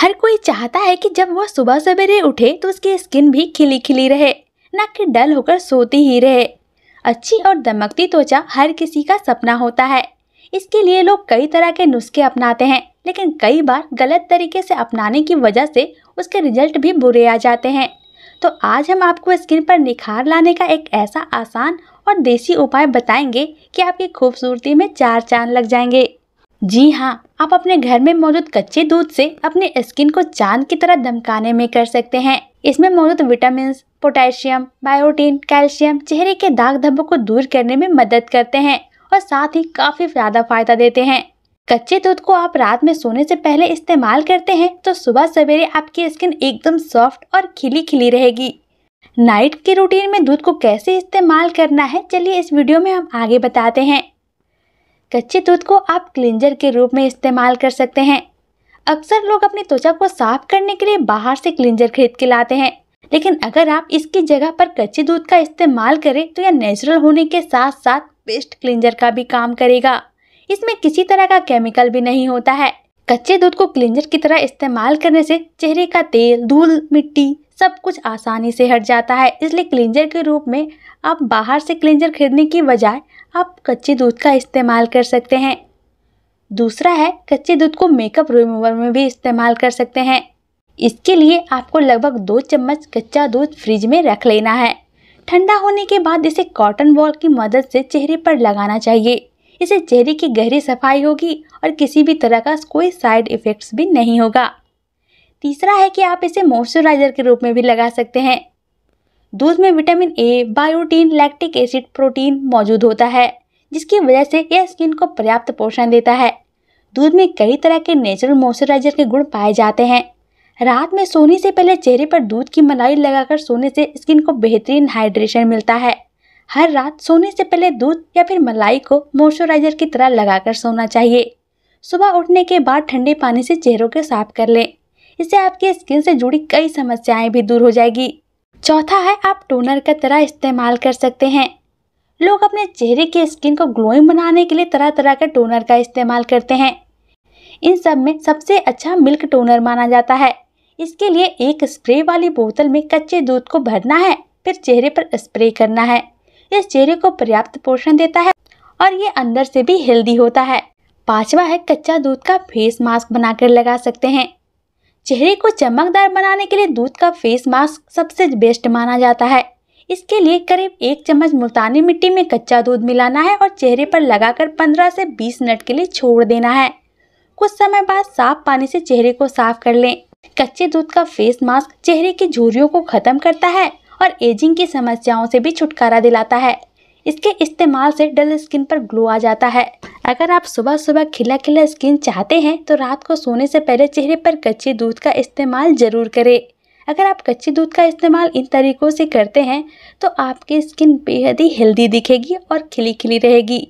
हर कोई चाहता है कि जब वह सुबह सवेरे उठे तो उसकी स्किन भी खिली खिली रहे न कि डल होकर सोती ही रहे अच्छी और दमकती त्वचा हर किसी का सपना होता है इसके लिए लोग कई तरह के नुस्खे अपनाते हैं लेकिन कई बार गलत तरीके से अपनाने की वजह से उसके रिजल्ट भी बुरे आ जाते हैं तो आज हम आपको स्किन पर निखार लाने का एक ऐसा आसान और देसी उपाय बताएंगे कि आपकी खूबसूरती में चार चांद लग जाएंगे जी हाँ आप अपने घर में मौजूद कच्चे दूध से अपने स्किन को चांद की तरह धमकाने में कर सकते हैं इसमें मौजूद विटामिन पोटेशियम बायोटीन कैल्शियम चेहरे के दाग धब्बों को दूर करने में मदद करते हैं और साथ ही काफी ज्यादा फायदा देते हैं कच्चे दूध को आप रात में सोने से पहले इस्तेमाल करते हैं तो सुबह सवेरे आपकी स्किन एकदम सॉफ्ट और खिली खिली रहेगी नाइट के रूटीन में दूध को कैसे इस्तेमाल करना है चलिए इस वीडियो में हम आगे बताते हैं कच्चे दूध को आप क्लिंजर के रूप में इस्तेमाल कर सकते हैं अक्सर लोग अपनी त्वचा को साफ करने के लिए बाहर से क्लिंजर खरीद के लाते हैं लेकिन अगर आप इसकी जगह पर कच्चे दूध का इस्तेमाल करें तो यह नेचुरल होने के साथ साथ पेस्ट क्लिंजर का भी काम करेगा इसमें किसी तरह का केमिकल भी नहीं होता है कच्चे दूध को क्लिंजर की तरह इस्तेमाल करने से चेहरे का तेल धूल मिट्टी सब कुछ आसानी से हट जाता है इसलिए क्लिंजर के रूप में आप बाहर से क्लिंजर खरीदने की बजाय आप कच्चे दूध का इस्तेमाल कर सकते हैं दूसरा है कच्चे दूध को मेकअप रिमूवर में भी इस्तेमाल कर सकते हैं इसके लिए आपको लगभग दो चम्मच कच्चा दूध फ्रिज में रख लेना है ठंडा होने के बाद इसे कॉटन बॉल की मदद से चेहरे पर लगाना चाहिए इसे चेहरे की गहरी सफाई होगी और किसी भी तरह का कोई साइड इफ़ेक्ट्स भी नहीं होगा तीसरा है कि आप इसे मॉइस्चराइजर के रूप में भी लगा सकते हैं दूध में vitamin A biotin lactic acid protein मौजूद होता है जिसकी वजह से यह स्किन को पर्याप्त पोषण देता है दूध में कई तरह के नेचुरल मॉइस्चराइजर के गुण पाए जाते हैं रात में सोने से पहले चेहरे पर दूध की मलाई लगाकर सोने से स्किन को बेहतरीन हाइड्रेशन मिलता है हर रात सोने से पहले दूध या फिर मलाई को मॉइस्चराइजर की तरह लगाकर सोना चाहिए सुबह उठने के बाद ठंडे पानी से चेहरों को साफ कर लें इससे आपकी स्किन से जुड़ी कई समस्याएं भी दूर हो जाएगी चौथा है आप टोनर का तरह इस्तेमाल कर सकते हैं लोग अपने चेहरे की स्किन को ग्लोइंग बनाने के लिए तरह तरह के टोनर का इस्तेमाल करते हैं इन सब में सबसे अच्छा मिल्क टोनर माना जाता है इसके लिए एक स्प्रे वाली बोतल में कच्चे दूध को भरना है फिर चेहरे पर स्प्रे करना है यह चेहरे को पर्याप्त पोषण देता है और ये अंदर से भी हेल्दी होता है पांचवा है कच्चा दूध का फेस मास्क बनाकर लगा सकते हैं चेहरे को चमकदार बनाने के लिए दूध का फेस मास्क सबसे बेस्ट माना जाता है इसके लिए करीब एक चम्मच मुल्तानी मिट्टी में कच्चा दूध मिलाना है और चेहरे पर लगाकर 15 से 20 मिनट के लिए छोड़ देना है कुछ समय बाद साफ पानी से चेहरे को साफ कर लें कच्चे दूध का फेस मास्क चेहरे की झुरियों को खत्म करता है और एजिंग की समस्याओं से भी छुटकारा दिलाता है इसके इस्तेमाल से डल स्किन पर ग्लो आ जाता है अगर आप सुबह सुबह खिला खिला स्किन चाहते हैं तो रात को सोने से पहले चेहरे पर कच्चे दूध का इस्तेमाल ज़रूर करें अगर आप कच्चे दूध का इस्तेमाल इन तरीक़ों से करते हैं तो आपकी स्किन बेहद ही हेल्दी दिखेगी और खिली खिली रहेगी